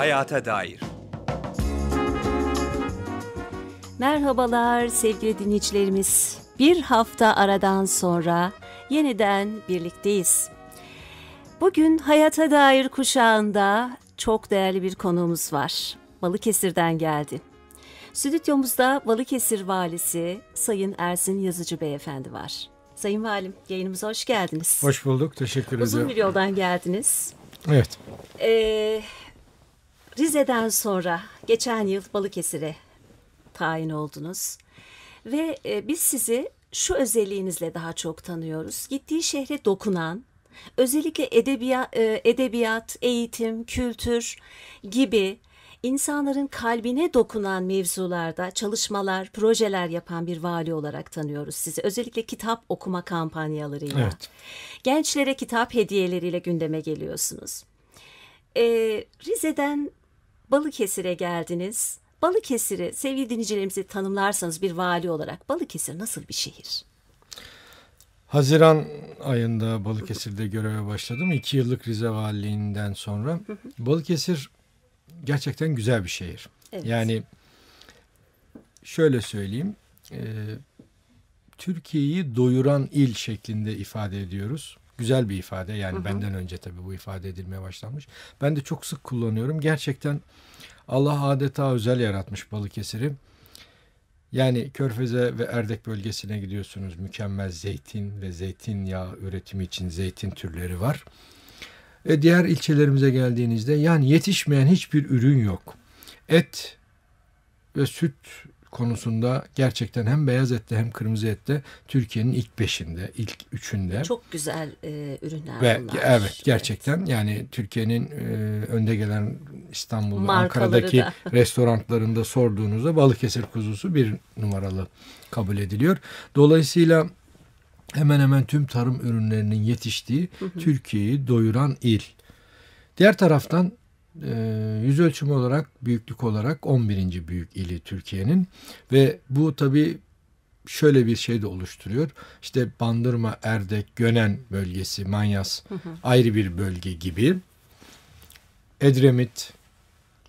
hayata dair. Merhabalar sevgili dinleyicilerimiz. Bir hafta aradan sonra yeniden birlikteyiz. Bugün hayata dair kuşağında çok değerli bir konuğumuz var. Balıkesir'den geldi. Stüdyomuzda Balıkesir Valisi Sayın Ersin Yazıcı Beyefendi var. Sayın Valim yayınımıza hoş geldiniz. Hoş bulduk teşekkür ederim. Uzun bir yoldan geldiniz. Evet. Ee, Rize'den sonra geçen yıl Balıkesir'e tayin oldunuz. Ve e, biz sizi şu özelliğinizle daha çok tanıyoruz. Gittiği şehre dokunan, özellikle edebiyat, e, edebiyat eğitim, kültür gibi insanların kalbine dokunan mevzularda çalışmalar, projeler yapan bir vali olarak tanıyoruz sizi. Özellikle kitap okuma kampanyalarıyla. Evet. Gençlere kitap hediyeleriyle gündeme geliyorsunuz. Ee, Rize'den Balıkesir'e geldiniz. Balıkesir'i sevgili dinleyicilerimizi tanımlarsanız bir vali olarak Balıkesir nasıl bir şehir? Haziran ayında Balıkesir'de göreve başladım. İki yıllık Rize Valiliğinden sonra. Balıkesir gerçekten güzel bir şehir. Evet. Yani şöyle söyleyeyim. E, Türkiye'yi doyuran il şeklinde ifade ediyoruz güzel bir ifade. Yani hı hı. benden önce tabii bu ifade edilmeye başlanmış. Ben de çok sık kullanıyorum. Gerçekten Allah adeta özel yaratmış Balıkesir'i. Yani Körfez'e ve Erdek bölgesine gidiyorsunuz. Mükemmel zeytin ve zeytinyağı üretimi için zeytin türleri var. ve diğer ilçelerimize geldiğinizde yani yetişmeyen hiçbir ürün yok. Et ve süt konusunda gerçekten hem beyaz ette hem kırmızı ette Türkiye'nin ilk beşinde, ilk üçünde. Çok güzel e, ürünler Ve, bunlar. Evet gerçekten evet. yani Türkiye'nin e, önde gelen İstanbul ve Ankara'daki da. restoranlarında sorduğunuzda Balıkesir kuzusu bir numaralı kabul ediliyor. Dolayısıyla hemen hemen tüm tarım ürünlerinin yetiştiği Türkiye'yi doyuran il. Diğer taraftan e, yüz ölçümü olarak büyüklük olarak 11. büyük ili Türkiye'nin ve bu tabi şöyle bir şey de oluşturuyor. İşte Bandırma, Erdek, Gönen bölgesi, Manyas hı hı. ayrı bir bölge gibi. Edremit,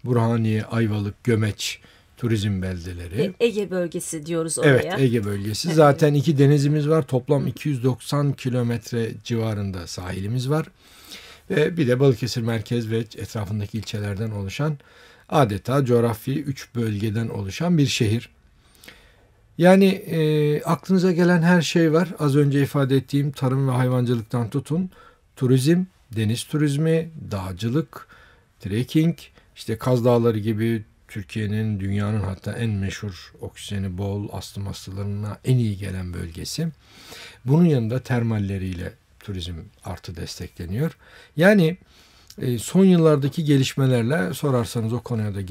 Burhaniye, Ayvalık, Gömeç turizm beldeleri. E, Ege bölgesi diyoruz oraya. Evet Ege bölgesi. Zaten iki denizimiz var. Toplam 290 kilometre civarında sahilimiz var ve bir de Balıkesir merkez ve etrafındaki ilçelerden oluşan adeta coğrafi üç bölgeden oluşan bir şehir. Yani e, aklınıza gelen her şey var. Az önce ifade ettiğim tarım ve hayvancılıktan tutun. Turizm, deniz turizmi, dağcılık, trekking, işte Kaz Dağları gibi Türkiye'nin, dünyanın hatta en meşhur oksijeni bol, astım hastalarına en iyi gelen bölgesi. Bunun yanında termalleriyle turizm artı destekleniyor. Yani e, son yıllardaki gelişmelerle sorarsanız o konuya da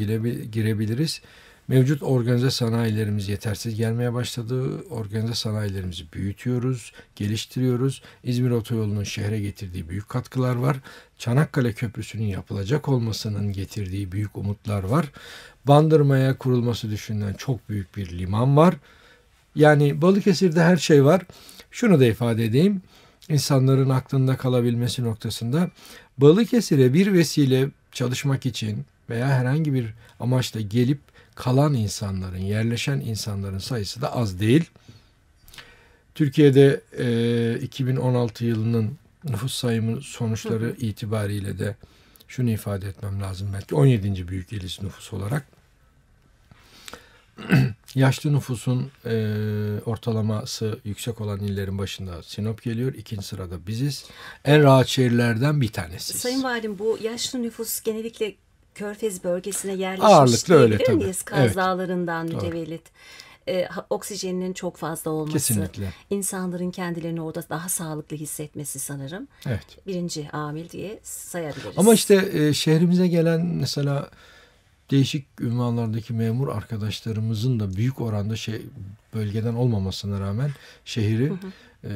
girebiliriz. Mevcut organize sanayilerimiz yetersiz gelmeye başladı. Organize sanayilerimizi büyütüyoruz, geliştiriyoruz. İzmir Otoyolu'nun şehre getirdiği büyük katkılar var. Çanakkale Köprüsü'nün yapılacak olmasının getirdiği büyük umutlar var. Bandırma'ya kurulması düşünülen çok büyük bir liman var. Yani Balıkesir'de her şey var. Şunu da ifade edeyim insanların aklında kalabilmesi noktasında Balıkesir'e bir vesile çalışmak için veya herhangi bir amaçla gelip kalan insanların, yerleşen insanların sayısı da az değil. Türkiye'de e, 2016 yılının nüfus sayımı sonuçları itibariyle de şunu ifade etmem lazım belki 17. büyük ilimiz nüfus olarak yaşlı nüfusun e, ortalaması yüksek olan illerin başında Sinop geliyor. İkinci sırada biziz. En rahat şehirlerden bir tanesi. Sayın Valim bu yaşlı nüfus genellikle Körfez bölgesine yerleşmiş Ağırlıklı öyle miyiz? Kaz evet. dağlarından mütevellit. E, oksijeninin çok fazla olması. Kesinlikle. insanların kendilerini orada daha sağlıklı hissetmesi sanırım. Evet. Birinci amil diye sayabiliriz. Ama işte e, şehrimize gelen mesela değişik ünvanlardaki memur arkadaşlarımızın da büyük oranda şey bölgeden olmamasına rağmen şehri hı hı. E,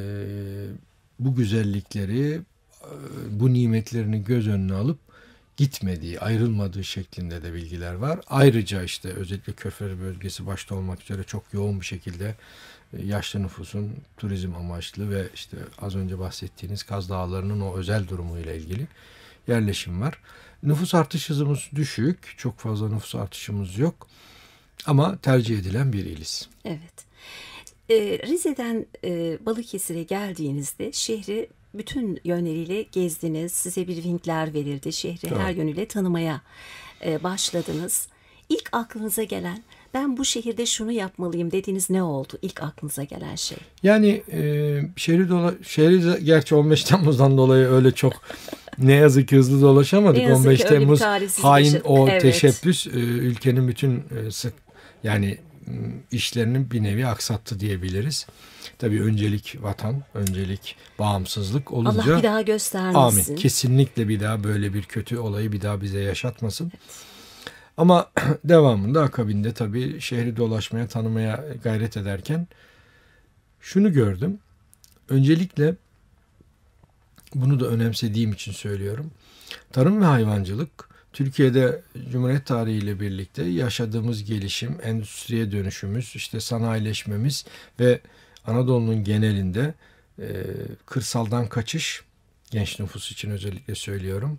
bu güzellikleri e, bu nimetlerini göz önüne alıp gitmediği, ayrılmadığı şeklinde de bilgiler var. Ayrıca işte özellikle Körfez bölgesi başta olmak üzere çok yoğun bir şekilde e, yaşlı nüfusun turizm amaçlı ve işte az önce bahsettiğiniz Kaz Dağları'nın o özel durumuyla ilgili yerleşim var. Nüfus artış hızımız düşük. Çok fazla nüfus artışımız yok. Ama tercih edilen bir iliz. Evet. Ee, Rize'den e, Balıkesir'e geldiğinizde şehri bütün yönleriyle gezdiniz. Size bir vinkler verildi. Şehri evet. her yönüyle tanımaya e, başladınız. İlk aklınıza gelen ben bu şehirde şunu yapmalıyım dediğiniz ne oldu? İlk aklınıza gelen şey. Yani e, şehri, dola, şehri gerçi 15 Temmuz'dan dolayı öyle çok ne yazık ki hızlı dolaşamadık. 15 Temmuz hain o evet. teşebbüs e, ülkenin bütün e, sık yani işlerinin bir nevi aksattı diyebiliriz. Tabii öncelik vatan, öncelik bağımsızlık olunca. Allah bir daha göstermesin. Amin. Kesinlikle bir daha böyle bir kötü olayı bir daha bize yaşatmasın. Evet. Ama devamında akabinde tabii şehri dolaşmaya, tanımaya gayret ederken şunu gördüm. Öncelikle bunu da önemsediğim için söylüyorum. Tarım ve hayvancılık Türkiye'de Cumhuriyet tarihiyle birlikte yaşadığımız gelişim, endüstriye dönüşümüz, işte sanayileşmemiz ve Anadolu'nun genelinde e, kırsaldan kaçış, genç nüfus için özellikle söylüyorum,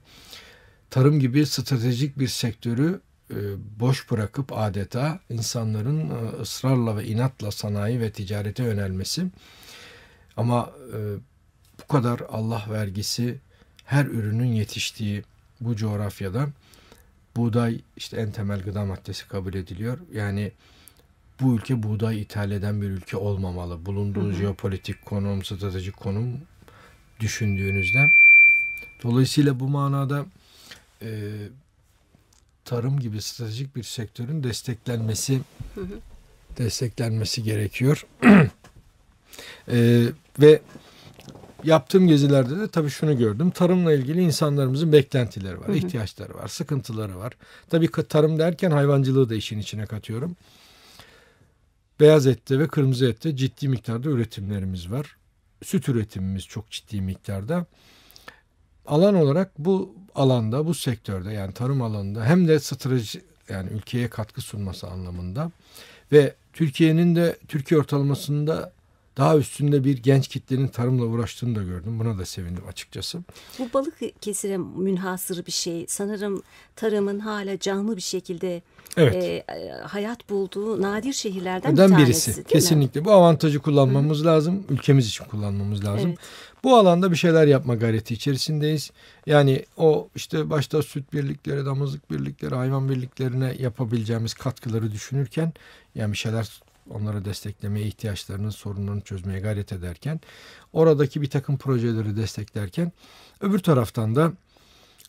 tarım gibi stratejik bir sektörü e, boş bırakıp adeta insanların e, ısrarla ve inatla sanayi ve ticarete yönelmesi ama e, bu kadar Allah vergisi her ürünün yetiştiği bu coğrafyada buğday işte en temel gıda maddesi kabul ediliyor. Yani bu ülke buğday ithal eden bir ülke olmamalı. Bulunduğu Hı-hı. jeopolitik konum, stratejik konum düşündüğünüzde. Dolayısıyla bu manada e, tarım gibi stratejik bir sektörün desteklenmesi Hı-hı. desteklenmesi gerekiyor. e, ve yaptığım gezilerde de tabii şunu gördüm. Tarımla ilgili insanlarımızın beklentileri var, hı hı. ihtiyaçları var, sıkıntıları var. Tabii tarım derken hayvancılığı da işin içine katıyorum. Beyaz ette ve kırmızı ette ciddi miktarda üretimlerimiz var. Süt üretimimiz çok ciddi miktarda. Alan olarak bu alanda, bu sektörde yani tarım alanında hem de strateji yani ülkeye katkı sunması anlamında ve Türkiye'nin de Türkiye ortalamasında daha üstünde bir genç kitlenin tarımla uğraştığını da gördüm. Buna da sevindim açıkçası. Bu balık kesire münhasır bir şey. Sanırım tarımın hala canlı bir şekilde evet. e, e hayat bulduğu nadir şehirlerden Önden bir tanesi. Birisi. Kesinlikle. Mi? Bu avantajı kullanmamız Hı. lazım. Ülkemiz için kullanmamız lazım. Evet. Bu alanda bir şeyler yapma gayreti içerisindeyiz. Yani o işte başta süt birlikleri, damızlık birlikleri, hayvan birliklerine yapabileceğimiz katkıları düşünürken yani bir şeyler onları desteklemeye ihtiyaçlarının sorunlarını çözmeye gayret ederken oradaki bir takım projeleri desteklerken öbür taraftan da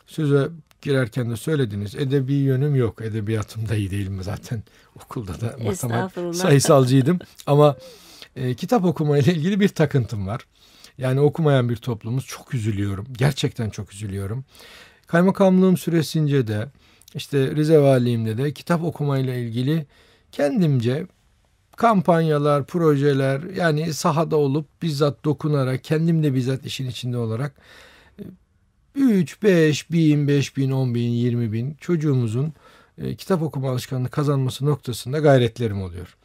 söze girerken de söylediniz edebi yönüm yok edebiyatım da iyi değilim zaten okulda da matematik sayısalcıydım ama e, kitap okumayla ilgili bir takıntım var. Yani okumayan bir toplumuz çok üzülüyorum. Gerçekten çok üzülüyorum. Kaymakamlığım süresince de işte Rize Valiliğimde de kitap okumayla ilgili kendimce kampanyalar, projeler yani sahada olup bizzat dokunarak kendim de bizzat işin içinde olarak 3, 5, 1000, 5000, 10 bin, 20 bin çocuğumuzun e, kitap okuma alışkanlığı kazanması noktasında gayretlerim oluyor.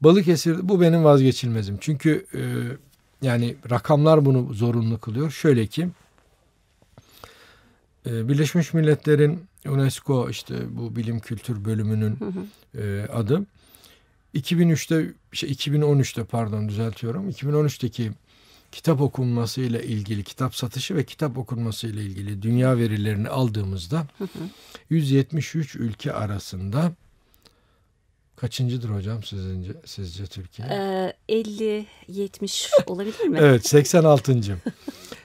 Balıkesir bu benim vazgeçilmezim. Çünkü e, yani rakamlar bunu zorunlu kılıyor. Şöyle ki e, Birleşmiş Milletler'in UNESCO işte bu bilim kültür bölümünün hı hı. E, adı. 2003'te şey 2013'te pardon düzeltiyorum. 2013'teki kitap okunması ile ilgili kitap satışı ve kitap okunması ile ilgili dünya verilerini aldığımızda 173 ülke arasında kaçıncıdır hocam sizince sizce Türkiye? Ee, 50 70 olabilir mi? evet 86.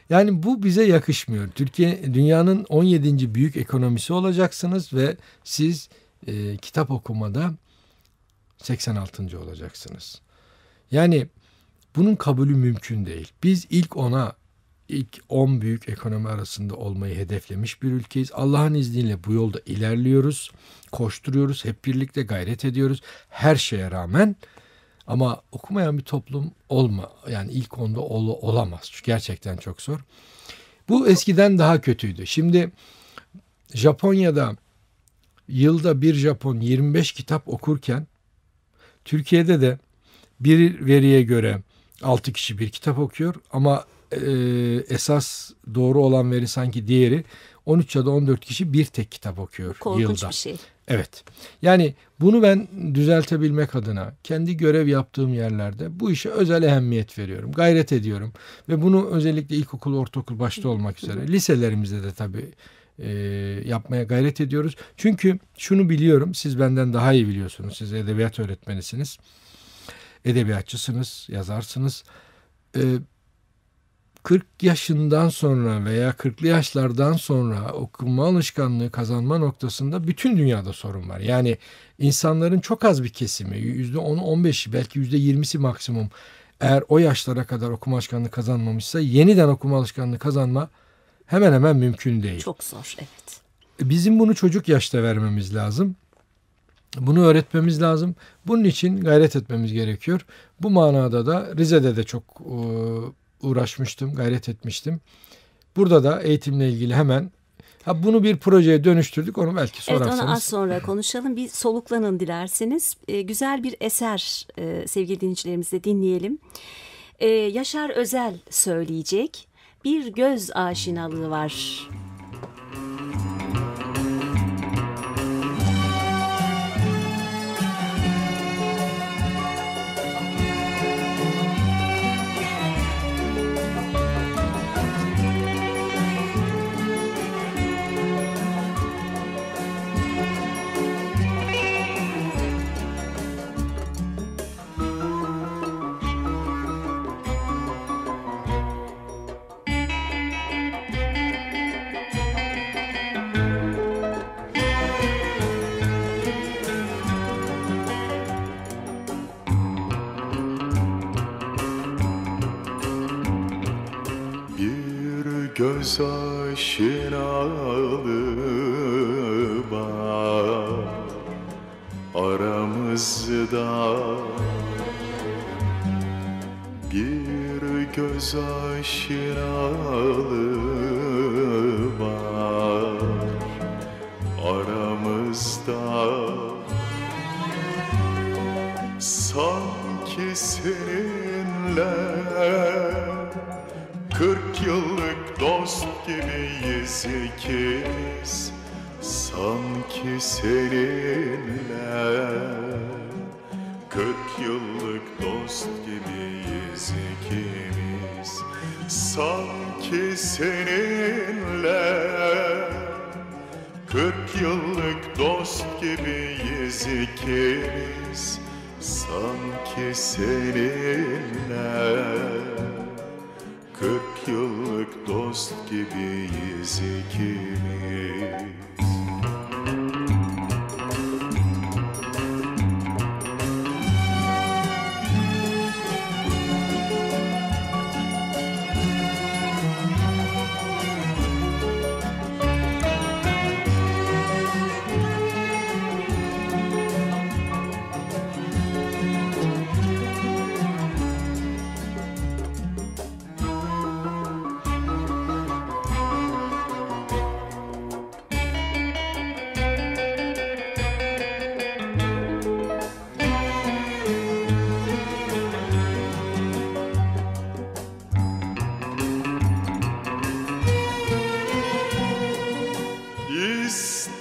yani bu bize yakışmıyor. Türkiye dünyanın 17. büyük ekonomisi olacaksınız ve siz e, kitap okumada 86. olacaksınız. Yani bunun kabulü mümkün değil. Biz ilk ona ilk 10 büyük ekonomi arasında olmayı hedeflemiş bir ülkeyiz. Allah'ın izniyle bu yolda ilerliyoruz, koşturuyoruz, hep birlikte gayret ediyoruz. Her şeye rağmen ama okumayan bir toplum olma yani ilk onda ol, olamaz. Çünkü gerçekten çok zor. Bu eskiden daha kötüydü. Şimdi Japonya'da yılda bir Japon 25 kitap okurken Türkiye'de de bir veriye göre 6 kişi bir kitap okuyor ama e, esas doğru olan veri sanki diğeri 13 ya da 14 kişi bir tek kitap okuyor Korkunç yılda. Korkunç bir şey. Evet. Yani bunu ben düzeltebilmek adına kendi görev yaptığım yerlerde bu işe özel ehemmiyet veriyorum. Gayret ediyorum. Ve bunu özellikle ilkokul, ortaokul başta olmak üzere liselerimizde de tabii e, yapmaya gayret ediyoruz. Çünkü şunu biliyorum, siz benden daha iyi biliyorsunuz. Siz edebiyat öğretmenisiniz, edebiyatçısınız, yazarsınız. E, 40 yaşından sonra veya 40'lı yaşlardan sonra okuma alışkanlığı kazanma noktasında bütün dünyada sorun var. Yani insanların çok az bir kesimi, %10-15'i belki %20'si maksimum eğer o yaşlara kadar okuma alışkanlığı kazanmamışsa yeniden okuma alışkanlığı kazanma hemen hemen mümkün değil. Çok zor evet. Bizim bunu çocuk yaşta vermemiz lazım. Bunu öğretmemiz lazım. Bunun için gayret etmemiz gerekiyor. Bu manada da Rize'de de çok e, uğraşmıştım, gayret etmiştim. Burada da eğitimle ilgili hemen Ha bunu bir projeye dönüştürdük onu belki sorarsanız. Evet onu az sonra konuşalım. Bir soluklanın dilerseniz. E, güzel bir eser e, sevgili dinleyicilerimizle dinleyelim. E, Yaşar Özel söyleyecek bir göz aşinalığı var. saçın alıba Aramızda bir göz aşınalı var Aramızda sanki seninle Kırk yıllık Dost gibiyiz ikimiz Sanki seninle Kırk yıllık dost gibiyiz ikimiz Sanki seninle Kırk yıllık dost gibiyiz ikimiz Sanki seninle Kırk yıllık dost gibiyiz ikimiz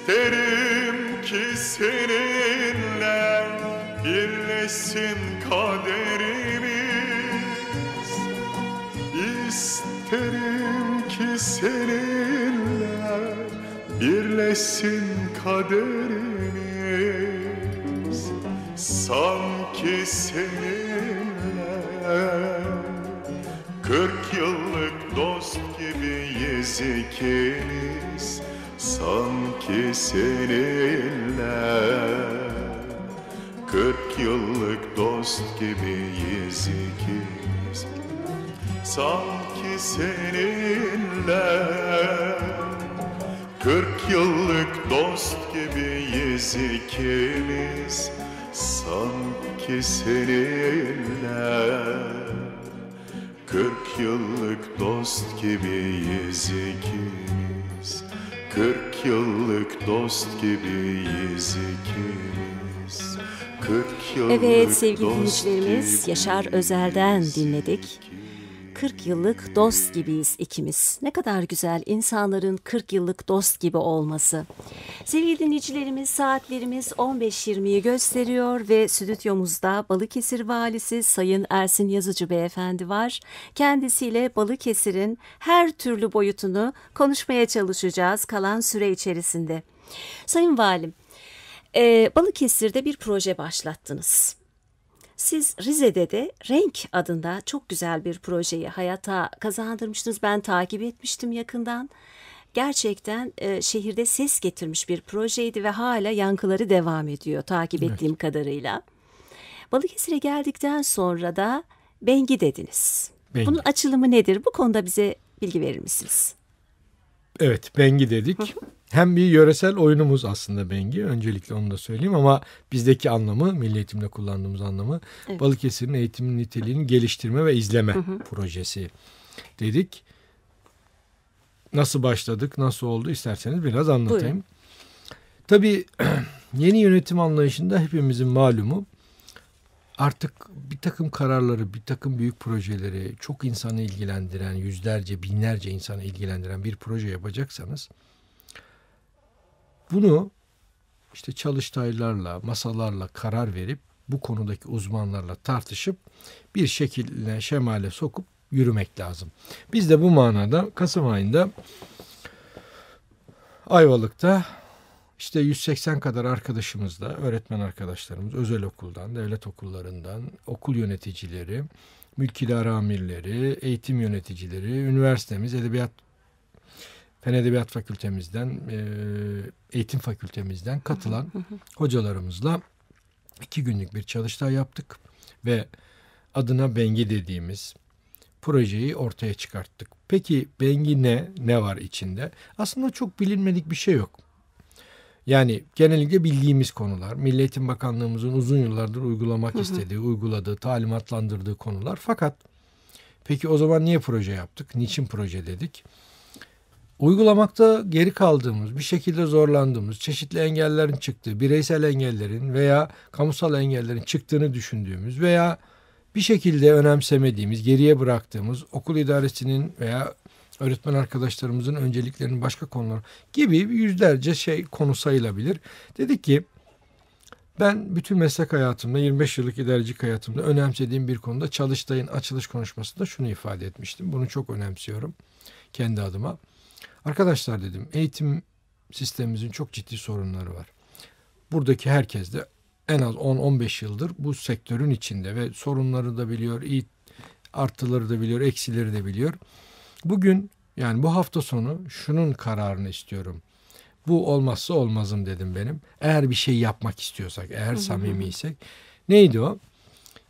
İsterim ki seninle birleşsin kaderimiz İsterim ki seninle birleşsin kaderimiz Sanki seninle kırk yıllık dost gibi yezikini sanki seninle Kırk yıllık dost gibiyiz ikimiz Sanki seninle Kırk yıllık dost gibiyiz ikimiz Sanki seninle Kırk yıllık dost gibiyiz ikimiz Kırk yıllık dost gibiyiz ikimiz. Kırk yıllık evet sevgili dinleyicilerimiz Yaşar Özel'den dinledik. 40 yıllık dost gibiyiz ikimiz. Ne kadar güzel insanların 40 yıllık dost gibi olması. Sevgili dinleyicilerimiz saatlerimiz 15.20'yi gösteriyor ve stüdyomuzda Balıkesir Valisi Sayın Ersin Yazıcı Beyefendi var. Kendisiyle Balıkesir'in her türlü boyutunu konuşmaya çalışacağız kalan süre içerisinde. Sayın Valim, e, Balıkesir'de bir proje başlattınız. Siz Rize'de de Renk adında çok güzel bir projeyi hayata kazandırmıştınız. Ben takip etmiştim yakından. Gerçekten e, şehirde ses getirmiş bir projeydi ve hala yankıları devam ediyor takip evet. ettiğim kadarıyla. Balıkesir'e geldikten sonra da Bengi dediniz. Bengi. Bunun açılımı nedir? Bu konuda bize bilgi verir misiniz? Evet, Bengi dedik hem bir yöresel oyunumuz aslında Bengi. Öncelikle onu da söyleyeyim ama bizdeki anlamı, milli eğitimde kullandığımız anlamı evet. Balıkesir'in eğitimin niteliğini geliştirme ve izleme hı hı. projesi dedik. Nasıl başladık, nasıl oldu isterseniz biraz anlatayım. Buyurun. Tabii yeni yönetim anlayışında hepimizin malumu artık bir takım kararları, bir takım büyük projeleri çok insanı ilgilendiren, yüzlerce, binlerce insanı ilgilendiren bir proje yapacaksanız bunu işte çalıştaylarla, masalarla karar verip bu konudaki uzmanlarla tartışıp bir şekilde şemale sokup yürümek lazım. Biz de bu manada Kasım ayında Ayvalık'ta işte 180 kadar arkadaşımızla, öğretmen arkadaşlarımız, özel okuldan, devlet okullarından, okul yöneticileri, mülkiler amirleri, eğitim yöneticileri, üniversitemiz, edebiyat Fen Edebiyat Fakültemizden, e, Eğitim Fakültemizden katılan hocalarımızla iki günlük bir çalıştay yaptık ve adına Bengi dediğimiz projeyi ortaya çıkarttık. Peki Bengi ne? Ne var içinde? Aslında çok bilinmedik bir şey yok. Yani genellikle bildiğimiz konular, Milli Eğitim Bakanlığımızın uzun yıllardır uygulamak hı hı. istediği, uyguladığı, talimatlandırdığı konular. Fakat peki o zaman niye proje yaptık? Niçin proje dedik? Uygulamakta geri kaldığımız, bir şekilde zorlandığımız, çeşitli engellerin çıktığı, bireysel engellerin veya kamusal engellerin çıktığını düşündüğümüz veya bir şekilde önemsemediğimiz, geriye bıraktığımız okul idaresinin veya öğretmen arkadaşlarımızın önceliklerinin başka konuları gibi yüzlerce şey konu sayılabilir. Dedik ki ben bütün meslek hayatımda 25 yıllık idarecilik hayatımda önemsediğim bir konuda çalıştayın açılış konuşmasında şunu ifade etmiştim. Bunu çok önemsiyorum kendi adıma. Arkadaşlar dedim eğitim sistemimizin çok ciddi sorunları var. Buradaki herkes de en az 10-15 yıldır bu sektörün içinde ve sorunları da biliyor, iyi artıları da biliyor, eksileri de biliyor. Bugün yani bu hafta sonu şunun kararını istiyorum. Bu olmazsa olmazım dedim benim. Eğer bir şey yapmak istiyorsak, eğer samimiysek. Neydi o?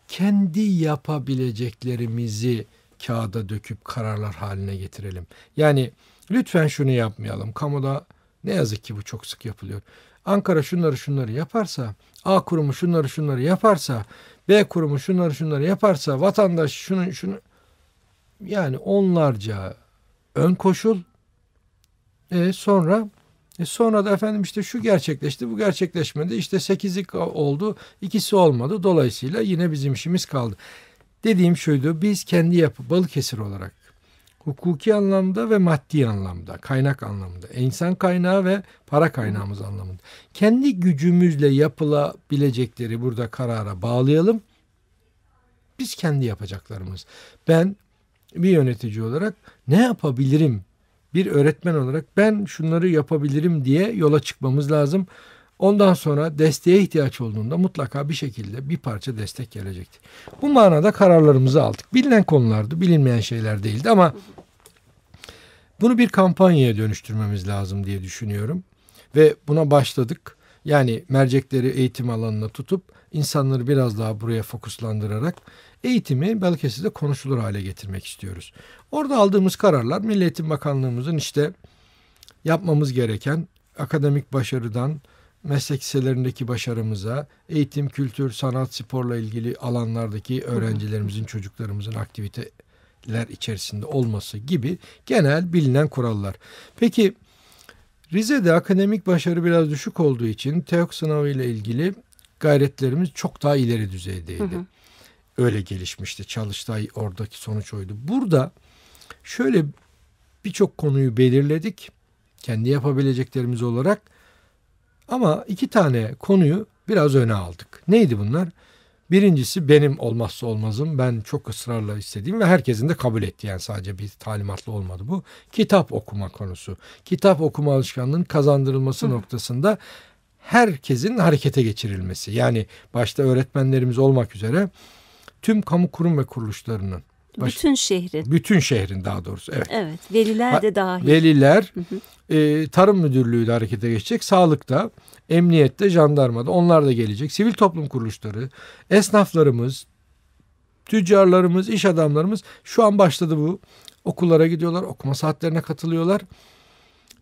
Kendi yapabileceklerimizi kağıda döküp kararlar haline getirelim. Yani Lütfen şunu yapmayalım. Kamuda ne yazık ki bu çok sık yapılıyor. Ankara şunları şunları yaparsa, A kurumu şunları şunları yaparsa, B kurumu şunları şunları yaparsa, vatandaş şunu şunu yani onlarca ön koşul e sonra e sonra da efendim işte şu gerçekleşti, bu gerçekleşmedi. işte sekizlik oldu, ikisi olmadı. Dolayısıyla yine bizim işimiz kaldı. Dediğim şuydu, biz kendi yapı, Balıkesir olarak hukuki anlamda ve maddi anlamda, kaynak anlamında, insan kaynağı ve para kaynağımız anlamında. Kendi gücümüzle yapılabilecekleri burada karara bağlayalım. Biz kendi yapacaklarımız. Ben bir yönetici olarak ne yapabilirim? Bir öğretmen olarak ben şunları yapabilirim diye yola çıkmamız lazım. Ondan sonra desteğe ihtiyaç olduğunda mutlaka bir şekilde bir parça destek gelecektir. Bu manada kararlarımızı aldık. Bilinen konulardı, bilinmeyen şeyler değildi ama bunu bir kampanyaya dönüştürmemiz lazım diye düşünüyorum. Ve buna başladık. Yani mercekleri eğitim alanına tutup insanları biraz daha buraya fokuslandırarak eğitimi Balıkesir'de konuşulur hale getirmek istiyoruz. Orada aldığımız kararlar Milli Eğitim Bakanlığımızın işte yapmamız gereken akademik başarıdan meslek liselerindeki başarımıza, eğitim, kültür, sanat, sporla ilgili alanlardaki öğrencilerimizin, çocuklarımızın aktivite ler içerisinde olması gibi genel bilinen kurallar. Peki Rize'de akademik başarı biraz düşük olduğu için TEOK sınavı ile ilgili gayretlerimiz çok daha ileri düzeydeydi. Hı hı. Öyle gelişmişti. Çalıştay oradaki sonuç oydu. Burada şöyle birçok konuyu belirledik kendi yapabileceklerimiz olarak ama iki tane konuyu biraz öne aldık. Neydi bunlar? Birincisi benim olmazsa olmazım. Ben çok ısrarla istediğim ve herkesin de kabul ettiği yani sadece bir talimatlı olmadı bu. Kitap okuma konusu. Kitap okuma alışkanlığının kazandırılması Hı. noktasında herkesin harekete geçirilmesi. Yani başta öğretmenlerimiz olmak üzere tüm kamu kurum ve kuruluşlarının Baş... Bütün şehrin. Bütün şehrin daha doğrusu evet. Evet veliler de dahil. Veliler E, tarım müdürlüğü de harekete geçecek. Sağlıkta, emniyette, jandarmada onlar da gelecek. Sivil toplum kuruluşları, esnaflarımız, tüccarlarımız, iş adamlarımız şu an başladı bu. Okullara gidiyorlar, okuma saatlerine katılıyorlar.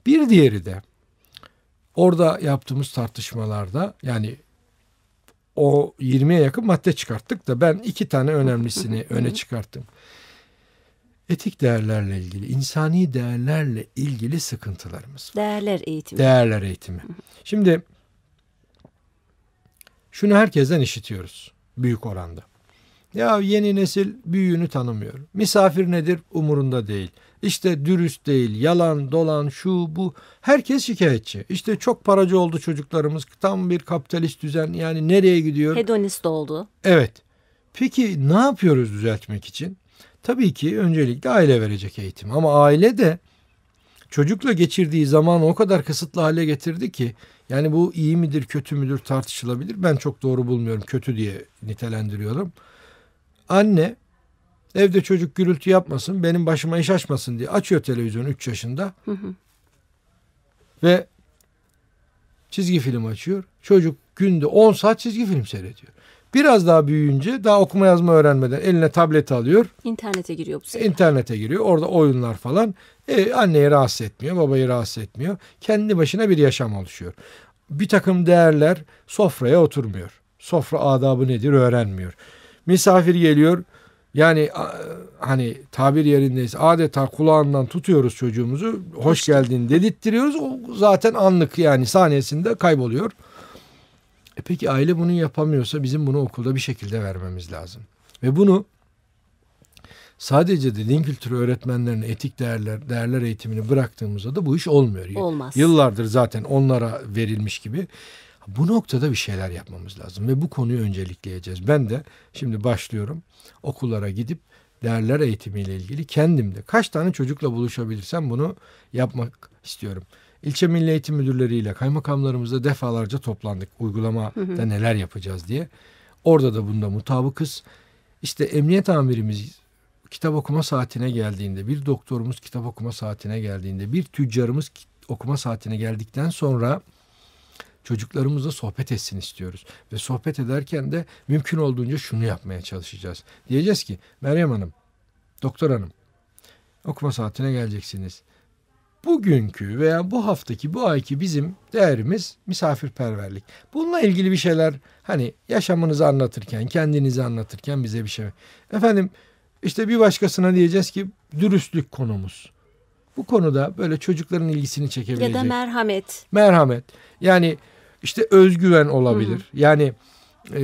Bir diğeri de orada yaptığımız tartışmalarda yani o 20'ye yakın madde çıkarttık da ben iki tane önemlisini öne çıkarttım. Etik değerlerle ilgili, insani değerlerle ilgili sıkıntılarımız. Var. Değerler eğitimi. Değerler eğitimi. Şimdi şunu herkesten işitiyoruz büyük oranda. Ya yeni nesil büyüğünü tanımıyor. Misafir nedir umurunda değil. İşte dürüst değil, yalan, dolan, şu, bu. Herkes şikayetçi. İşte çok paracı oldu çocuklarımız. Tam bir kapitalist düzen. Yani nereye gidiyor? Hedonist oldu. Evet. Peki ne yapıyoruz düzeltmek için? Tabii ki öncelikle aile verecek eğitim. Ama aile de çocukla geçirdiği zamanı o kadar kısıtlı hale getirdi ki yani bu iyi midir kötü müdür tartışılabilir. Ben çok doğru bulmuyorum kötü diye nitelendiriyorum. Anne Evde çocuk gürültü yapmasın, benim başıma iş açmasın diye açıyor televizyonu 3 yaşında. Hı hı. Ve çizgi film açıyor. Çocuk günde 10 saat çizgi film seyrediyor. Biraz daha büyüyünce daha okuma yazma öğrenmeden eline tablet alıyor. İnternete giriyor bu sefer. İnternete giriyor. Orada oyunlar falan. E, anneyi rahatsız etmiyor, babayı rahatsız etmiyor. Kendi başına bir yaşam oluşuyor. Bir takım değerler sofraya oturmuyor. Sofra adabı nedir öğrenmiyor. Misafir geliyor yani hani tabir yerindeyiz adeta kulağından tutuyoruz çocuğumuzu hoş geldin dedirttiriyoruz. O zaten anlık yani saniyesinde kayboluyor. E peki aile bunu yapamıyorsa bizim bunu okulda bir şekilde vermemiz lazım. Ve bunu sadece de din kültürü öğretmenlerinin etik değerler değerler eğitimini bıraktığımızda da bu iş olmuyor. Olmaz. Yıllardır zaten onlara verilmiş gibi. Bu noktada bir şeyler yapmamız lazım ve bu konuyu öncelikleyeceğiz. Ben de şimdi başlıyorum okullara gidip değerler eğitimiyle ilgili kendimde kaç tane çocukla buluşabilirsem bunu yapmak istiyorum. İlçe Milli Eğitim Müdürleriyle kaymakamlarımızla defalarca toplandık uygulamada hı neler yapacağız diye. Orada da bunda mutabıkız. İşte emniyet amirimiz kitap okuma saatine geldiğinde, bir doktorumuz kitap okuma saatine geldiğinde, bir tüccarımız okuma saatine geldikten sonra çocuklarımızla sohbet etsin istiyoruz. Ve sohbet ederken de mümkün olduğunca şunu yapmaya çalışacağız. Diyeceğiz ki Meryem Hanım, Doktor Hanım okuma saatine geleceksiniz. Bugünkü veya bu haftaki bu ayki bizim değerimiz misafirperverlik. Bununla ilgili bir şeyler hani yaşamınızı anlatırken, kendinizi anlatırken bize bir şey. Efendim işte bir başkasına diyeceğiz ki dürüstlük konumuz. Bu konuda böyle çocukların ilgisini çekebilecek. Ya da merhamet. Merhamet. Yani işte özgüven olabilir. Hı hı. Yani e,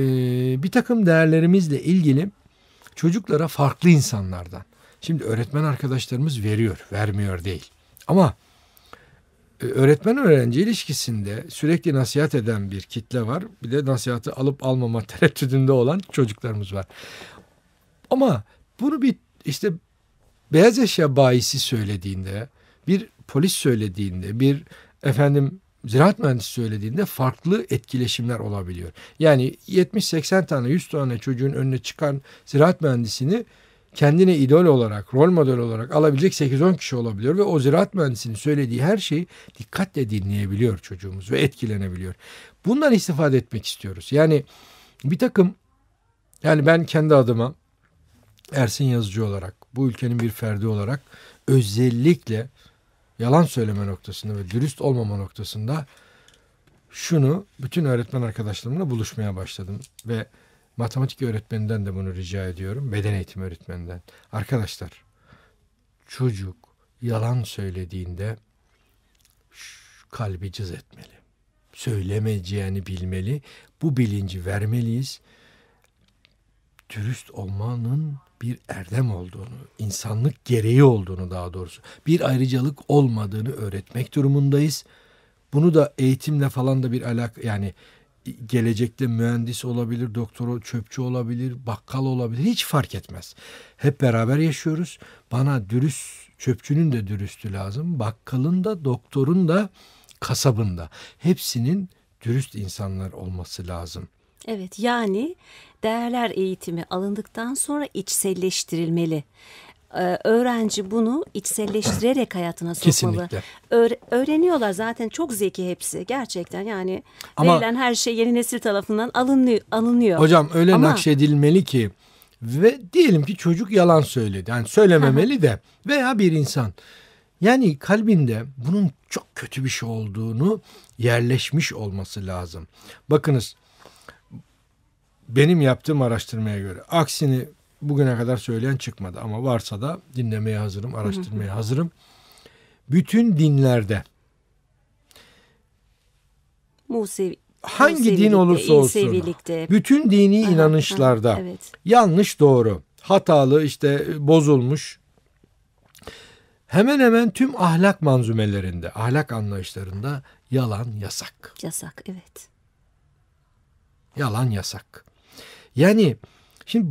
bir takım değerlerimizle ilgili çocuklara farklı insanlardan. Şimdi öğretmen arkadaşlarımız veriyor, vermiyor değil. Ama e, öğretmen öğrenci ilişkisinde sürekli nasihat eden bir kitle var. Bir de nasihatı alıp almama tereddüdünde olan çocuklarımız var. Ama bunu bir işte beyaz eşya bayisi söylediğinde, bir polis söylediğinde, bir efendim ziraat mühendisi söylediğinde farklı etkileşimler olabiliyor. Yani 70-80 tane 100 tane çocuğun önüne çıkan ziraat mühendisini kendine idol olarak, rol model olarak alabilecek 8-10 kişi olabiliyor ve o ziraat mühendisinin söylediği her şeyi dikkatle dinleyebiliyor çocuğumuz ve etkilenebiliyor. Bundan istifade etmek istiyoruz. Yani bir takım yani ben kendi adıma Ersin Yazıcı olarak, bu ülkenin bir ferdi olarak özellikle yalan söyleme noktasında ve dürüst olmama noktasında şunu bütün öğretmen arkadaşlarımla buluşmaya başladım ve matematik öğretmeninden de bunu rica ediyorum. Beden eğitimi öğretmeninden. Arkadaşlar çocuk yalan söylediğinde kalbi cız etmeli. Söylemeyeceğini bilmeli. Bu bilinci vermeliyiz dürüst olmanın bir erdem olduğunu, insanlık gereği olduğunu daha doğrusu, bir ayrıcalık olmadığını öğretmek durumundayız. Bunu da eğitimle falan da bir alak yani gelecekte mühendis olabilir, doktor, çöpçü olabilir, bakkal olabilir hiç fark etmez. Hep beraber yaşıyoruz. Bana dürüst, çöpçünün de dürüstü lazım, bakkalın da, doktorun da, kasabın da. Hepsinin dürüst insanlar olması lazım.'' Evet yani değerler eğitimi alındıktan sonra içselleştirilmeli. Ee, öğrenci bunu içselleştirerek hayatına sokmalı. Kesinlikle. Öğre öğreniyorlar zaten çok zeki hepsi gerçekten yani Ama, verilen her şey yeni nesil tarafından alınıyor. alınıyor. Hocam öyle Ama, nakşedilmeli ki ve diyelim ki çocuk yalan söyledi. Yani söylememeli de veya bir insan yani kalbinde bunun çok kötü bir şey olduğunu yerleşmiş olması lazım. Bakınız benim yaptığım araştırmaya göre. Aksini bugüne kadar söyleyen çıkmadı ama varsa da dinlemeye hazırım, araştırmaya hı hı. hazırım. Bütün dinlerde Musevi hangi din olursa olsun bütün dini aha, inanışlarda aha, evet. yanlış doğru, hatalı işte e, bozulmuş hemen hemen tüm ahlak manzumelerinde, ahlak anlayışlarında yalan yasak. Yasak evet. Yalan yasak. Yani şimdi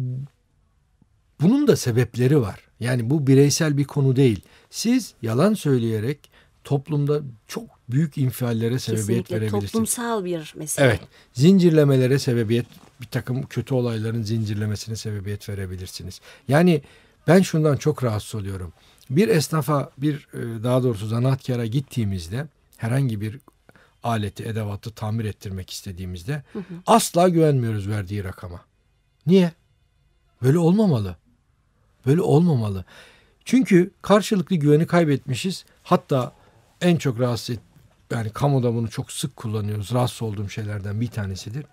bunun da sebepleri var. Yani bu bireysel bir konu değil. Siz yalan söyleyerek toplumda çok büyük infiallere sebebiyet verebilirsiniz. toplumsal bir mesele. Evet. Zincirlemelere sebebiyet bir takım kötü olayların zincirlemesine sebebiyet verebilirsiniz. Yani ben şundan çok rahatsız oluyorum. Bir esnafa bir e, daha doğrusu zanaatkara gittiğimizde herhangi bir aleti, edevatı tamir ettirmek istediğimizde hı hı. asla güvenmiyoruz verdiği rakama. Niye? Böyle olmamalı. Böyle olmamalı. Çünkü karşılıklı güveni kaybetmişiz. Hatta en çok rahatsız et, yani kamuda bunu çok sık kullanıyoruz. Rahatsız olduğum şeylerden bir tanesidir.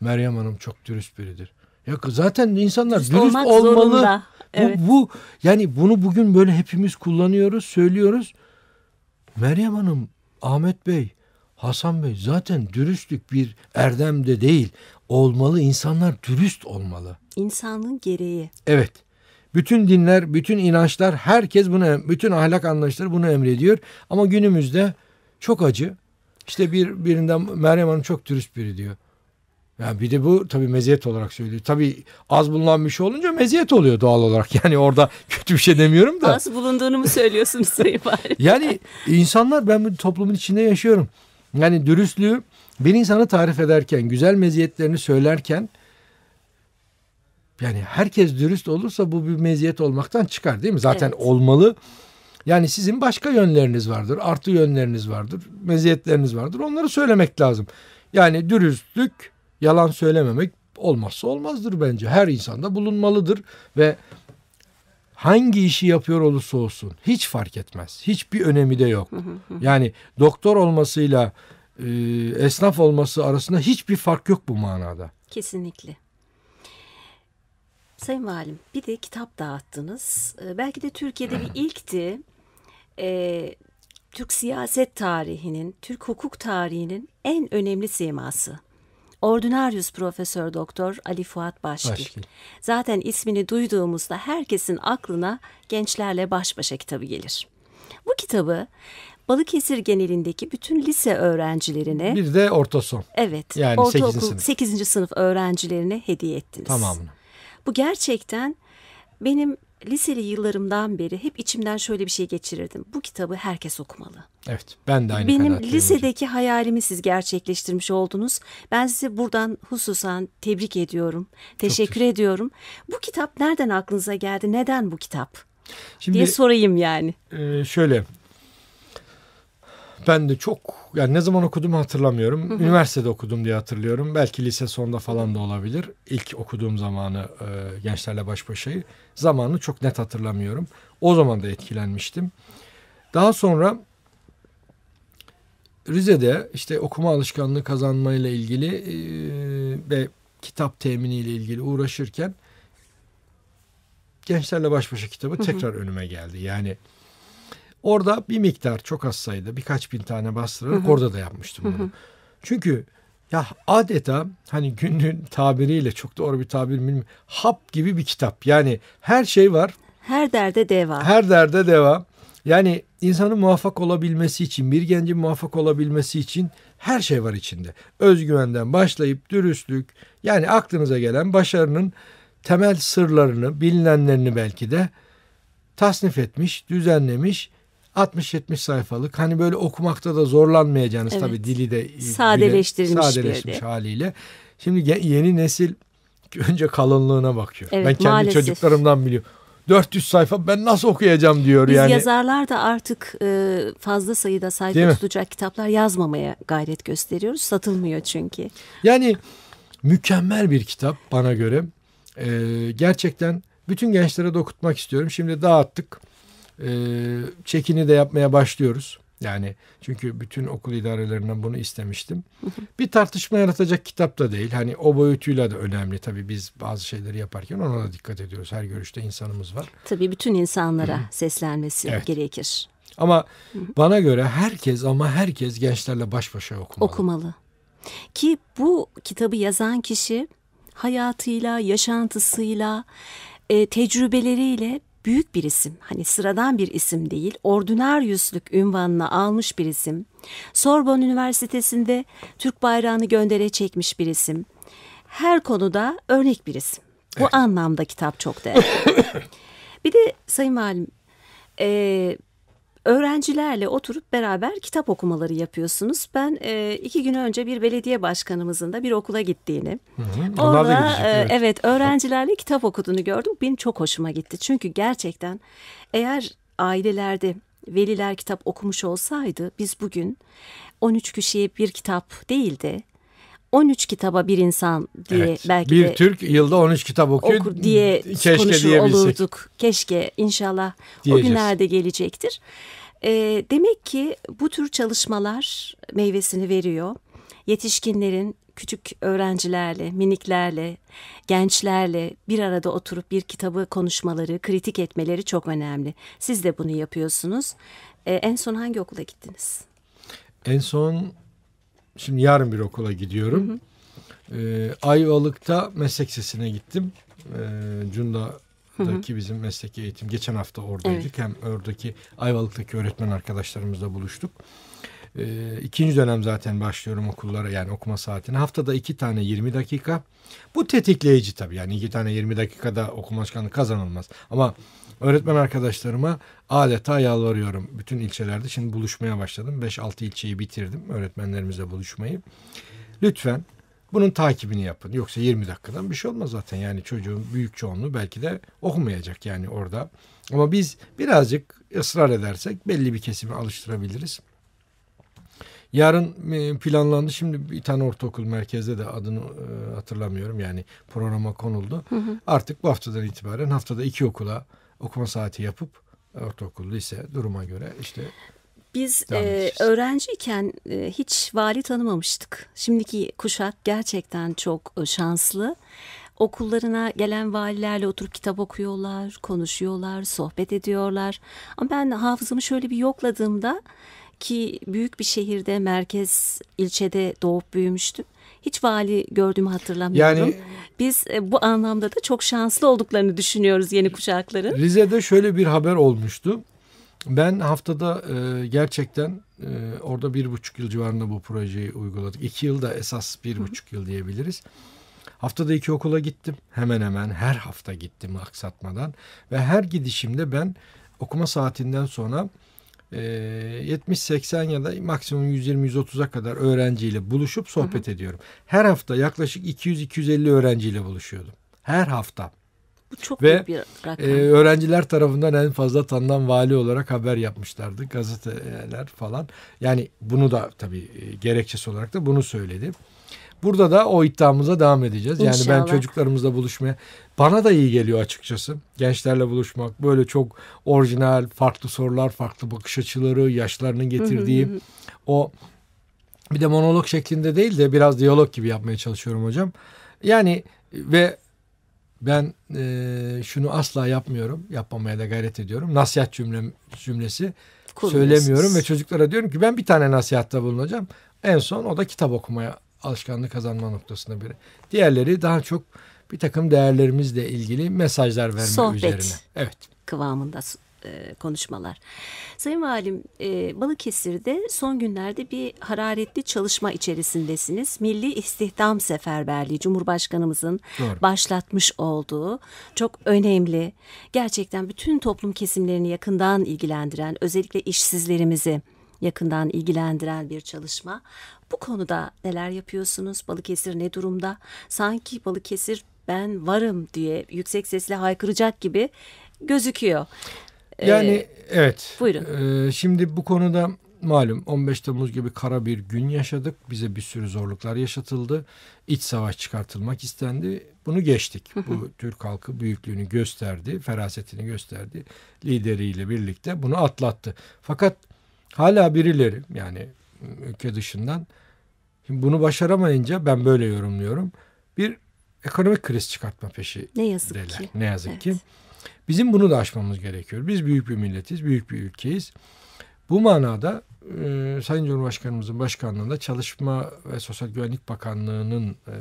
Meryem Hanım çok dürüst biridir. Ya zaten insanlar dürüst, dürüst olmalı. Zorunda. Evet. bu yani bunu bugün böyle hepimiz kullanıyoruz, söylüyoruz. Meryem Hanım, Ahmet Bey Hasan Bey zaten dürüstlük bir erdem de değil. Olmalı insanlar dürüst olmalı. İnsanın gereği. Evet. Bütün dinler, bütün inançlar, herkes bunu, bütün ahlak anlayışları bunu emrediyor. Ama günümüzde çok acı. İşte bir birinden Meryem Hanım çok dürüst biri diyor. Yani bir de bu tabii meziyet olarak söylüyor. Tabii az bulunan bir şey olunca meziyet oluyor doğal olarak. Yani orada kötü bir şey demiyorum da. Az bulunduğunu mu söylüyorsun Sayın yani insanlar ben bu toplumun içinde yaşıyorum. Yani dürüstlüğü bir insanı tarif ederken, güzel meziyetlerini söylerken yani herkes dürüst olursa bu bir meziyet olmaktan çıkar değil mi? Zaten evet. olmalı. Yani sizin başka yönleriniz vardır, artı yönleriniz vardır, meziyetleriniz vardır. Onları söylemek lazım. Yani dürüstlük, yalan söylememek olmazsa olmazdır bence. Her insanda bulunmalıdır ve hangi işi yapıyor olursa olsun hiç fark etmez. Hiçbir önemi de yok. Yani doktor olmasıyla e, esnaf olması arasında hiçbir fark yok bu manada. Kesinlikle. Sayın Valim bir de kitap dağıttınız. E, belki de Türkiye'de bir ilkti. E, Türk siyaset tarihinin, Türk hukuk tarihinin en önemli seması. Ordinarius Profesör Doktor Ali Fuat Başkil. Başkil. Zaten ismini duyduğumuzda herkesin aklına Gençlerle Baş Başa kitabı gelir. Bu kitabı Balıkesir genelindeki bütün lise öğrencilerine... Bir de orta son. Evet. Yani ortaokul 8. sınıf. 8. sınıf öğrencilerine hediye ettiniz. Tamamını. Bu gerçekten benim liseli yıllarımdan beri hep içimden şöyle bir şey geçirirdim. Bu kitabı herkes okumalı. Evet ben de aynı Benim lisedeki hayalimi siz gerçekleştirmiş oldunuz. Ben sizi buradan hususan tebrik ediyorum. Teşekkür ediyorum. Bu kitap nereden aklınıza geldi? Neden bu kitap? Şimdi, diye sorayım yani. E, şöyle ben de çok yani ne zaman okuduğumu hatırlamıyorum. Hı hı. Üniversitede okudum diye hatırlıyorum. Belki lise sonunda falan da olabilir. İlk okuduğum zamanı e, gençlerle baş başayı zamanı çok net hatırlamıyorum. O zaman da etkilenmiştim. Daha sonra Rize'de işte okuma alışkanlığı kazanmayla ilgili e, ve kitap teminiyle ilgili uğraşırken gençlerle baş başa kitabı tekrar hı hı. önüme geldi. Yani Orada bir miktar çok az sayıda birkaç bin tane bastırarak orada da yapmıştım bunu. Çünkü ya adeta hani günün tabiriyle çok doğru bir tabir bilmiyorum. Hap gibi bir kitap. Yani her şey var. Her derde deva. Her derde deva. Yani insanın muvaffak olabilmesi için, bir gencin muvaffak olabilmesi için her şey var içinde. Özgüvenden başlayıp dürüstlük, yani aklınıza gelen başarının temel sırlarını, bilinenlerini belki de tasnif etmiş, düzenlemiş 60-70 sayfalık hani böyle okumakta da zorlanmayacağınız evet. tabii dili de sadeleştirilmiş, bile, haliyle. Şimdi yeni nesil önce kalınlığına bakıyor. Evet, ben kendi maalesef. çocuklarımdan biliyorum. 400 sayfa ben nasıl okuyacağım diyor Biz yani. Biz yazarlar da artık e, fazla sayıda sayfa Değil tutacak mi? kitaplar yazmamaya gayret gösteriyoruz. Satılmıyor çünkü. Yani mükemmel bir kitap bana göre. E, gerçekten bütün gençlere dokutmak istiyorum. Şimdi dağıttık. Ee, çekini de yapmaya başlıyoruz. Yani çünkü bütün okul idarelerinden bunu istemiştim. Bir tartışma yaratacak kitap da değil. Hani o boyutuyla da önemli. Tabii biz bazı şeyleri yaparken ona da dikkat ediyoruz. Her görüşte insanımız var. Tabii bütün insanlara hı seslenmesi evet. gerekir. Ama hı bana göre herkes ama herkes gençlerle baş başa okumalı. Okumalı. Ki bu kitabı yazan kişi hayatıyla, yaşantısıyla, e, tecrübeleriyle büyük bir isim, hani sıradan bir isim değil, ordinaryüslük ünvanını almış bir isim. Sorbon Üniversitesi'nde Türk bayrağını göndere çekmiş bir isim. Her konuda örnek bir isim. Bu evet. anlamda kitap çok değerli. bir de Sayın Valim, e, öğrencilerle oturup beraber kitap okumaları yapıyorsunuz. Ben e, iki gün önce bir belediye başkanımızın da bir okula gittiğini, hı hı. orada gidecek, e, evet. evet öğrencilerle kitap okuduğunu gördüm. Benim çok hoşuma gitti çünkü gerçekten eğer ailelerde veliler kitap okumuş olsaydı biz bugün 13 kişiye bir kitap değil de 13 kitaba bir insan diye evet, belki bir de Türk yılda 13 kitap okuyor okur diye keşke olurduk. Keşke inşallah Diyeceğiz. o günlerde gelecektir. E, demek ki bu tür çalışmalar meyvesini veriyor. Yetişkinlerin küçük öğrencilerle, miniklerle, gençlerle bir arada oturup bir kitabı konuşmaları, kritik etmeleri çok önemli. Siz de bunu yapıyorsunuz. E, en son hangi okula gittiniz? En son şimdi yarın bir okula gidiyorum. Hı ee, Ayvalık'ta meslek sesine gittim. E, Cunda'daki hı hı. bizim meslek eğitim. Geçen hafta oradaydık. Evet. Hem oradaki Ayvalık'taki öğretmen arkadaşlarımızla buluştuk. E, ikinci dönem zaten başlıyorum okullara yani okuma saatine. Haftada iki tane 20 dakika. Bu tetikleyici tabii yani iki tane 20 dakikada okuma alışkanlığı kazanılmaz. Ama Öğretmen arkadaşlarıma adeta yalvarıyorum. Bütün ilçelerde şimdi buluşmaya başladım. 5-6 ilçeyi bitirdim öğretmenlerimize buluşmayı. Lütfen bunun takibini yapın. Yoksa 20 dakikadan bir şey olmaz zaten. Yani çocuğun büyük çoğunluğu belki de okumayacak yani orada. Ama biz birazcık ısrar edersek belli bir kesimi alıştırabiliriz. Yarın e, planlandı. Şimdi bir tane ortaokul merkezde de adını e, hatırlamıyorum. Yani programa konuldu. Hı hı. Artık bu haftadan itibaren haftada iki okula okuma saati yapıp e, ortaokul, lise duruma göre işte biz e, öğrenciyken e, hiç vali tanımamıştık. Şimdiki kuşak gerçekten çok e, şanslı. Okullarına gelen valilerle oturup kitap okuyorlar, konuşuyorlar, sohbet ediyorlar. Ama ben hafızamı şöyle bir yokladığımda ki büyük bir şehirde, merkez ilçede doğup büyümüştüm hiç vali gördüğümü hatırlamıyorum. Yani biz e, bu anlamda da çok şanslı olduklarını düşünüyoruz yeni kuşakların. Rize'de şöyle bir haber olmuştu. Ben haftada e, gerçekten e, orada bir buçuk yıl civarında bu projeyi uyguladık. İki yıl da esas bir buçuk yıl diyebiliriz. Haftada iki okula gittim. Hemen hemen her hafta gittim aksatmadan. Ve her gidişimde ben okuma saatinden sonra 70-80 ee, ya da maksimum 120-130'a kadar öğrenciyle buluşup sohbet hı hı. ediyorum. Her hafta yaklaşık 200-250 öğrenciyle buluşuyordum. Her hafta. Bu çok Ve, büyük bir rakam. E, öğrenciler tarafından en fazla tanınan vali olarak haber yapmışlardı gazeteler falan. Yani bunu da tabii e, gerekçesi olarak da bunu söyledi. Burada da o iddiamıza devam edeceğiz. Yani ben çocuklarımızla buluşmaya bana da iyi geliyor açıkçası. Gençlerle buluşmak böyle çok orijinal, farklı sorular, farklı bakış açıları, yaşlarının getirdiği o bir de monolog şeklinde değil de biraz diyalog gibi yapmaya çalışıyorum hocam. Yani ve ben e, şunu asla yapmıyorum. Yapmamaya da gayret ediyorum. Nasihat cümlem, cümlesi söylemiyorum ve çocuklara diyorum ki ben bir tane nasihatta bulunacağım. En son o da kitap okumaya alışkanlık kazanma noktasında biri. Diğerleri daha çok bir takım değerlerimizle ilgili mesajlar verme Sohbet üzerine. Evet. Kıvamında e, konuşmalar. Sayın Valim, e, Balıkesir'de son günlerde bir hararetli çalışma içerisindesiniz. Milli İstihdam Seferberliği Cumhurbaşkanımızın Doğru. başlatmış olduğu çok önemli, gerçekten bütün toplum kesimlerini yakından ilgilendiren, özellikle işsizlerimizi yakından ilgilendiren bir çalışma. Bu konuda neler yapıyorsunuz? Balıkesir ne durumda? Sanki Balıkesir ben varım diye yüksek sesle haykıracak gibi gözüküyor. Ee, yani ee, evet. Buyurun. Ee, şimdi bu konuda malum 15 Temmuz gibi kara bir gün yaşadık. Bize bir sürü zorluklar yaşatıldı. İç savaş çıkartılmak istendi. Bunu geçtik. Bu Türk halkı büyüklüğünü gösterdi, ferasetini gösterdi. Lideriyle birlikte bunu atlattı. Fakat hala birileri yani ülke dışından Şimdi bunu başaramayınca ben böyle yorumluyorum. Bir ekonomik kriz çıkartma peşi. Ne yazık deler. ki. Ne yazık evet. ki. Bizim bunu da aşmamız gerekiyor. Biz büyük bir milletiz, büyük bir ülkeyiz. Bu manada e, Sayın Cumhurbaşkanımızın başkanlığında Çalışma ve Sosyal Güvenlik Bakanlığı'nın e,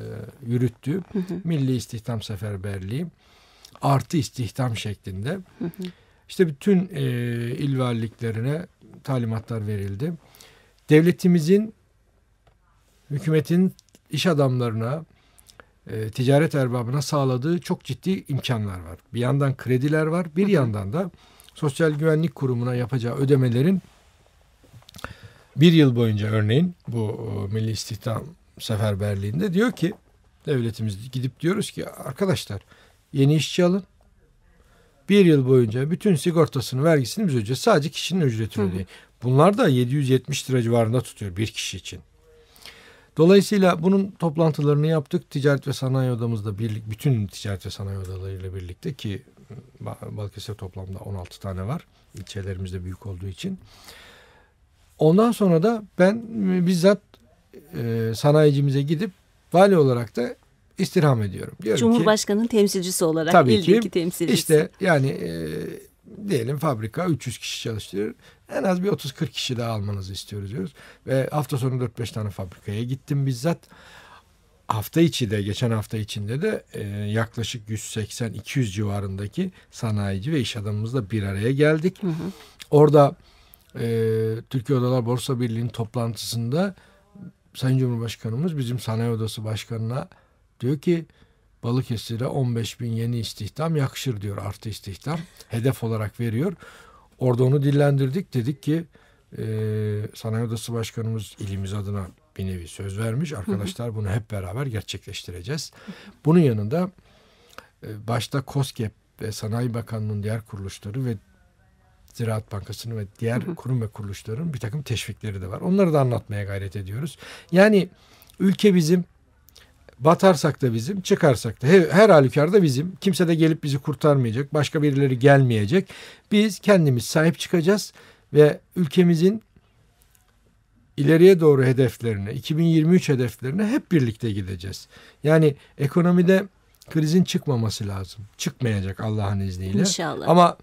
yürüttüğü hı hı. Milli İstihdam Seferberliği artı istihdam şeklinde hı hı. işte bütün e, il valiliklerine talimatlar verildi. Devletimizin hükümetin iş adamlarına, e, ticaret erbabına sağladığı çok ciddi imkanlar var. Bir yandan krediler var, bir yandan da Sosyal Güvenlik Kurumu'na yapacağı ödemelerin bir yıl boyunca örneğin bu Milli istihdam Seferberliği'nde diyor ki devletimiz gidip diyoruz ki arkadaşlar yeni işçi alın. Bir yıl boyunca bütün sigortasını vergisini biz ödeyeceğiz. Sadece kişinin ücretini ödeyin. Bunlar da 770 lira civarında tutuyor bir kişi için. Dolayısıyla bunun toplantılarını yaptık. Ticaret ve Sanayi Odamızda birlik, bütün ticaret ve sanayi odalarıyla birlikte ki hmm, Balıkesir toplamda 16 tane var. İlçelerimizde büyük olduğu için. Ondan sonra da ben e, bizzat e, sanayicimize gidip vali olarak da istirham ediyorum. Diyorum Cumhurbaşkanı'nın temsilcisi olarak tabii ki, temsilcisi. İşte yani e, diyelim fabrika 300 kişi çalıştırır. En az bir 30-40 kişi daha almanızı istiyoruz diyoruz. Ve hafta sonu 4-5 tane fabrikaya gittim bizzat. Hafta içi de geçen hafta içinde de e, yaklaşık 180-200 civarındaki sanayici ve iş adamımızla bir araya geldik. Hı hı. Orada e, Türkiye Odalar Borsa Birliği'nin toplantısında Sayın Cumhurbaşkanımız bizim sanayi odası başkanına diyor ki Balıkesir'e 15 bin yeni istihdam yakışır diyor artı istihdam. Hedef olarak veriyor. Orada onu dillendirdik. Dedik ki e, Sanayi Odası Başkanımız ilimiz adına bir nevi söz vermiş. Arkadaşlar bunu hep beraber gerçekleştireceğiz. Bunun yanında e, başta COSGAP ve Sanayi Bakanlığı'nın diğer kuruluşları ve Ziraat Bankası'nın ve diğer kurum ve kuruluşların bir takım teşvikleri de var. Onları da anlatmaya gayret ediyoruz. Yani ülke bizim Batarsak da bizim, çıkarsak da. Her, her halükarda bizim. Kimse de gelip bizi kurtarmayacak. Başka birileri gelmeyecek. Biz kendimiz sahip çıkacağız ve ülkemizin ileriye doğru hedeflerine, 2023 hedeflerine hep birlikte gideceğiz. Yani ekonomide krizin çıkmaması lazım. Çıkmayacak Allah'ın izniyle. İnşallah. Ama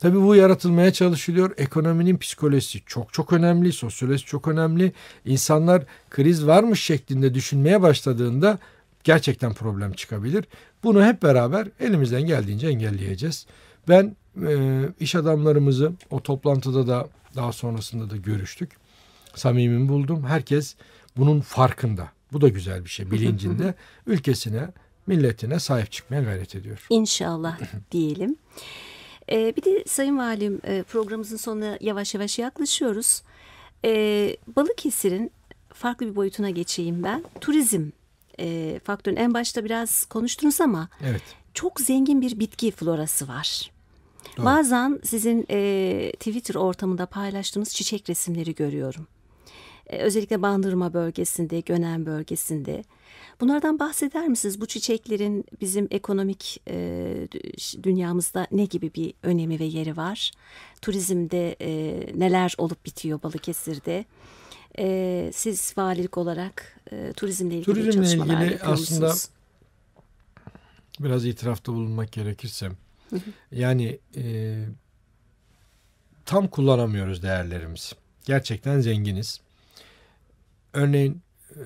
Tabii bu yaratılmaya çalışılıyor. Ekonominin psikolojisi çok çok önemli, sosyolojisi çok önemli. İnsanlar kriz varmış şeklinde düşünmeye başladığında gerçekten problem çıkabilir. Bunu hep beraber elimizden geldiğince engelleyeceğiz. Ben e, iş adamlarımızı o toplantıda da daha sonrasında da görüştük. Samimi buldum. Herkes bunun farkında. Bu da güzel bir şey bilincinde. ülkesine, milletine sahip çıkmaya gayret ediyor. İnşallah diyelim. Ee, bir de Sayın Valim e, programımızın sonuna yavaş yavaş yaklaşıyoruz. Ee, Balıkesir'in farklı bir boyutuna geçeyim ben. Turizm e, faktörün en başta biraz konuştunuz ama evet. çok zengin bir bitki florası var. Doğru. Bazen sizin e, Twitter ortamında paylaştığınız çiçek resimleri görüyorum. E, özellikle Bandırma bölgesinde, Gönen bölgesinde. Bunlardan bahseder misiniz? Bu çiçeklerin bizim ekonomik e, dünyamızda ne gibi bir önemi ve yeri var? Turizmde e, neler olup bitiyor Balıkesir'de? E, siz valilik olarak e, turizmle ilgili turizmle çalışmalar ilgili yapıyorsunuz. aslında biraz itirafta bulunmak gerekirse yani e, tam kullanamıyoruz değerlerimizi. Gerçekten zenginiz. Örneğin e,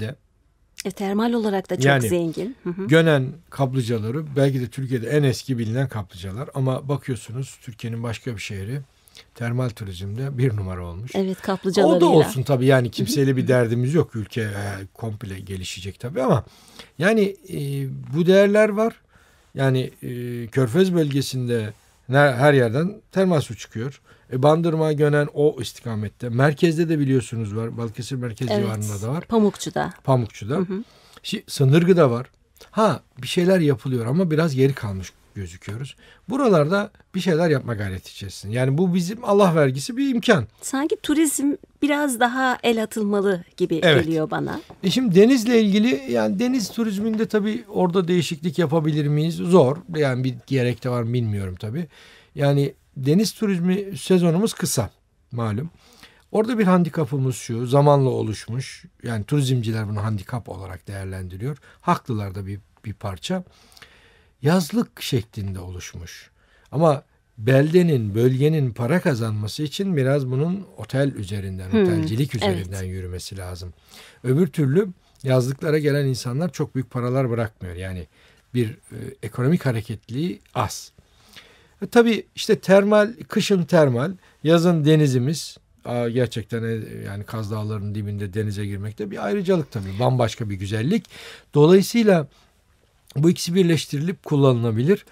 de e, termal olarak da çok yani, zengin. Hı Gönen kaplıcaları belki de Türkiye'de en eski bilinen kaplıcalar ama bakıyorsunuz Türkiye'nin başka bir şehri termal turizmde bir numara olmuş. Evet kaplıcalarıyla. O da olsun tabii yani kimseyle bir derdimiz yok. Ülke e, komple gelişecek tabii ama yani e, bu değerler var. Yani e, Körfez bölgesinde her yerden termal su çıkıyor. E, Bandırma, Gönen o istikamette. Merkezde de biliyorsunuz var. Balıkesir merkez evet. civarında da var. Pamukçu'da. Pamukçu'da. Hı hı. Şimdi, Sınırgı'da var. Ha bir şeyler yapılıyor ama biraz geri kalmış gözüküyoruz. Buralarda bir şeyler yapma gayreti içerisinde. Yani bu bizim Allah vergisi bir imkan. Sanki turizm biraz daha el atılmalı gibi evet. geliyor bana. E şimdi denizle ilgili yani deniz turizminde tabii orada değişiklik yapabilir miyiz? Zor. Yani bir gerek de var mı bilmiyorum tabii. Yani deniz turizmi sezonumuz kısa malum. Orada bir handikapımız şu zamanla oluşmuş yani turizmciler bunu handikap olarak değerlendiriyor. Haklılar da bir, bir parça yazlık şeklinde oluşmuş. Ama beldenin, bölgenin para kazanması için biraz bunun otel üzerinden, hmm, otelcilik üzerinden evet. yürümesi lazım. Öbür türlü yazlıklara gelen insanlar çok büyük paralar bırakmıyor. Yani bir e, ekonomik hareketliği az. E, tabii işte termal, kışın termal, yazın denizimiz. Aa, gerçekten e, yani Kaz Dağları'nın dibinde denize girmek de bir ayrıcalık tabii. Bambaşka bir güzellik. Dolayısıyla bu ikisi birleştirilip kullanılabilir.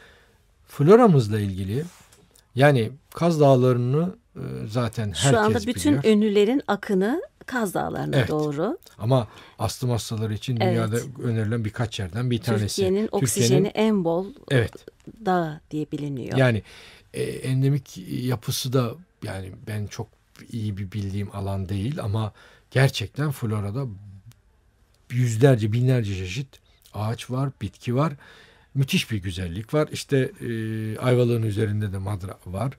Floramızla ilgili yani Kaz Dağları'nı e, zaten herkes biliyor. Şu anda bütün biliyor. ünlülerin akını Kaz Dağları'na evet. doğru. Ama astım hastaları için evet. dünyada önerilen birkaç yerden bir tanesi. Türkiye'nin oksijeni en bol evet. dağ diye biliniyor. Yani e, endemik yapısı da yani ben çok iyi bir bildiğim alan değil ama gerçekten florada yüzlerce binlerce çeşit ağaç var, bitki var. Müthiş bir güzellik var. İşte e, Ayvalık'ın üzerinde de Madra var.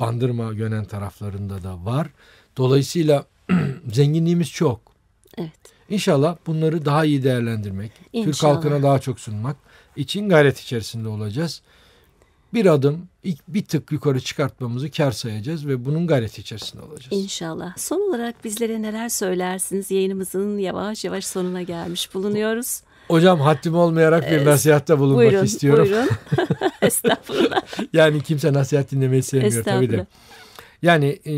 Bandırma yönen taraflarında da var. Dolayısıyla zenginliğimiz çok. Evet. İnşallah bunları daha iyi değerlendirmek, İnşallah. Türk halkına daha çok sunmak için gayret içerisinde olacağız. Bir adım, bir tık yukarı çıkartmamızı kar sayacağız ve bunun gayreti içerisinde olacağız. İnşallah. Son olarak bizlere neler söylersiniz? Yayınımızın yavaş yavaş sonuna gelmiş bulunuyoruz. Hocam haddim olmayarak bir ee, nasihatte bulunmak buyurun, istiyorum. Buyurun. Estağfurullah. yani kimse nasihat dinlemeyi sevmiyor tabii de. Yani e,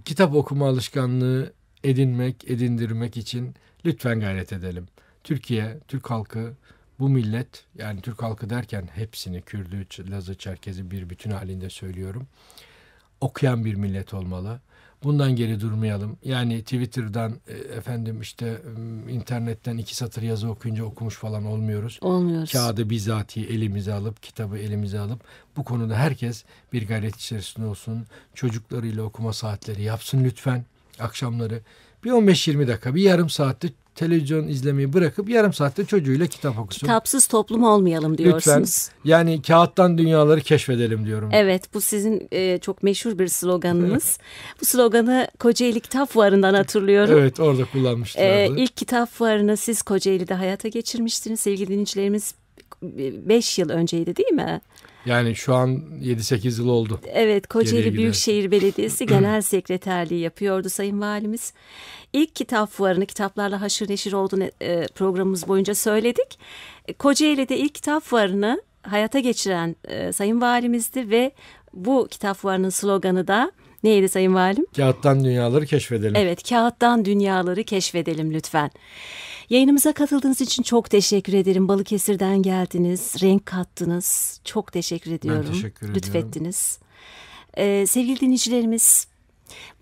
kitap okuma alışkanlığı edinmek, edindirmek için lütfen gayret edelim. Türkiye, Türk halkı, bu millet yani Türk halkı derken hepsini Kürdü, Lazı, Çerkezi bir bütün halinde söylüyorum. Okuyan bir millet olmalı. Bundan geri durmayalım. Yani Twitter'dan e, efendim işte internetten iki satır yazı okuyunca okumuş falan olmuyoruz. Olmuyoruz. Kağıdı bizatihi elimize alıp kitabı elimize alıp bu konuda herkes bir gayret içerisinde olsun. Çocuklarıyla okuma saatleri yapsın lütfen akşamları. Bir 15-20 dakika bir yarım saatte televizyon izlemeyi bırakıp yarım saatte çocuğuyla kitap okusun. Kitapsız toplum olmayalım diyorsunuz. Lütfen. Yani kağıttan dünyaları keşfedelim diyorum. Evet bu sizin e, çok meşhur bir sloganınız. bu sloganı Kocaeli Kitap Fuarı'ndan hatırlıyorum. Evet orada kullanmıştım. E, ilk kitap fuarını siz Kocaeli'de hayata geçirmiştiniz sevgili dinleyicilerimiz. E, beş yıl önceydi değil mi? Yani şu an 7-8 yıl oldu. Evet Kocaeli Büyükşehir Belediyesi Genel Sekreterliği yapıyordu Sayın Valimiz. İlk kitap fuarını kitaplarla haşır neşir olduğunu e, programımız boyunca söyledik. E, Kocaeli'de ilk kitap fuarını hayata geçiren e, Sayın Valimizdi ve bu kitap fuarının sloganı da neydi Sayın Valim? Kağıttan dünyaları keşfedelim. Evet kağıttan dünyaları keşfedelim lütfen. Lütfen. Yayınımıza katıldığınız için çok teşekkür ederim. Balıkesir'den geldiniz, renk kattınız. Çok teşekkür ediyorum. Ben teşekkür ediyorum. Lütfettiniz. Ee, sevgili dinleyicilerimiz,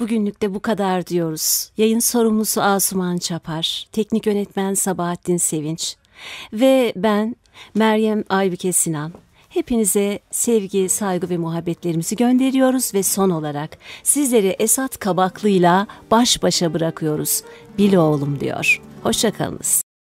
bugünlük de bu kadar diyoruz. Yayın sorumlusu Asuman Çapar, teknik yönetmen Sabahattin Sevinç ve ben Meryem Aybüke Sinan. Hepinize sevgi, saygı ve muhabbetlerimizi gönderiyoruz ve son olarak sizleri Esat Kabaklı'yla baş başa bırakıyoruz. Bil oğlum diyor. Hoşçakalınız.